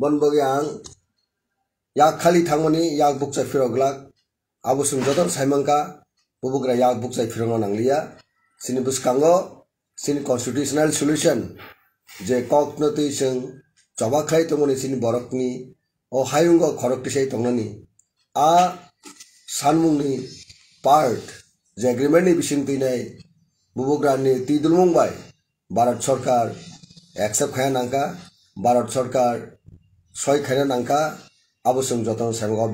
बनबगे आं याग खालि थांमनि याग बुकचाय फिरग्लाक आबुसुं जदर साइमंका बुबुग्रा याग बुकचाय फिरंगा नांलिया सिनि बुसकांगो सिनि कन्स्टिटिउसनेल सल्युसन जे ककनति जों जबा खाय तंगनि सिनि बरकनि अ हायुंग खरकटिसाय तंगनि आ सानमुंनि पार्ट जे एग्रिमेन्टनि बिसिं फैनाय बुबुग्रानि तिदुलमुंबाय भारत सरकार एक्सेप्ट खाया नांगा भारत सरकार soy খাই নাকা abosong jotong sang or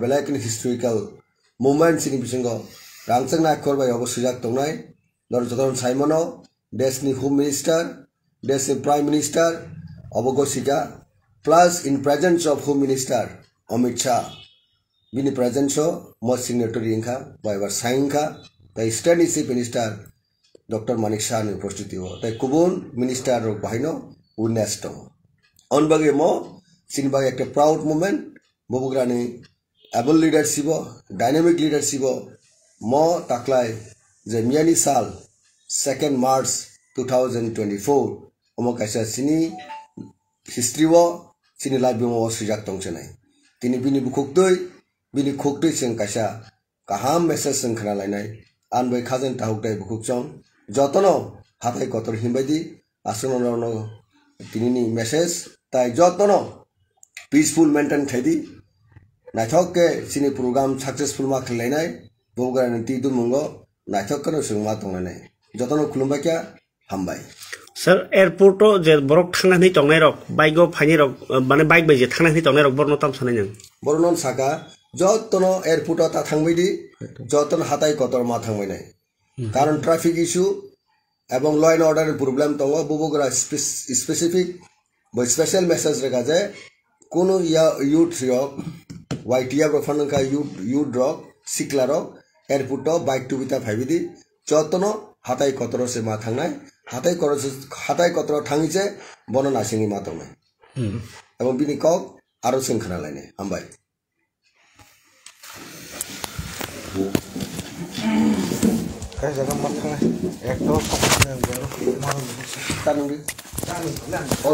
historical movement সিং moment sini bisingo rangchang na korbai obo sujak tongnai nor দেশ হোম মিনিস্টার দেশ প্রাইম মিনিস্টার অবঘোষিকা plus in presence of home minister Amit Shah বিনি প্রেজেন্স ম সিগনেটরি ইংখা বা এবার সাইংখা তাই state chief minister doctor Manik Shah উপস্থিতি হ তাই কুবুন মিনিস্টার বাহিন উন্যাস অনবাগে ম signifies at a proud moment. Bobograne, able leadership, dynamic leadership, Mo Taklai, Zemiani Sal, 2nd March 2024. Omokasha Sini, history war, Sini Labimo was Sijak Tongchenai. Tini Bini Bukuktoi, Bini Kuktoi Senkasha, Kaham Message Senkanalai, and by cousin Tahukai Bukukchong, Jotono, Hatai Kotor Himbadi, Asunano, Tinini Message, Tai Jotono. Peaceful maintain थैदी नाइथक के programme successful successful मा खिलाइनाय बोगरानि ती दुमुंगो नाइथक कनो सुंमा तंनानै जतनो खुलुमबाय क्या sir এয়ারপোর্টও যে বরক থাंनानै তंनाय রক বাইক ফাইনি রক মানে বাইক বাইজে থাंनानै তंनाय রক বর্ণ তাম সনাই বর্ণন সাকা যতন এয়ারপোর্ট তা থাকবে দি যতন হাতাই কতর মা থাকবে নাই কারণ ট্রাফিক ইস্যু এবং ল অ্যান্ড অর্ডারের প্রবলেম তো বুবগ্রা স্পেসিফিক স্পেশাল মেসেজ রেখা যায় কোনো ইয়া ইউট্রিয়ক ওয়াইটিয়াগ্রফানকা ইউ ইউড্রক সিক্লারক এরপুট বাইক টু বিতা ফাইভি দি যত্ন হাতাই কতর সে মা থাংনায় হাতাই কর হাতাই কতর ঠাঙিছে বন নাসিনি মা তমে এবং বিনি কক আরো সেখানা লাইনে আমবাই জায়গা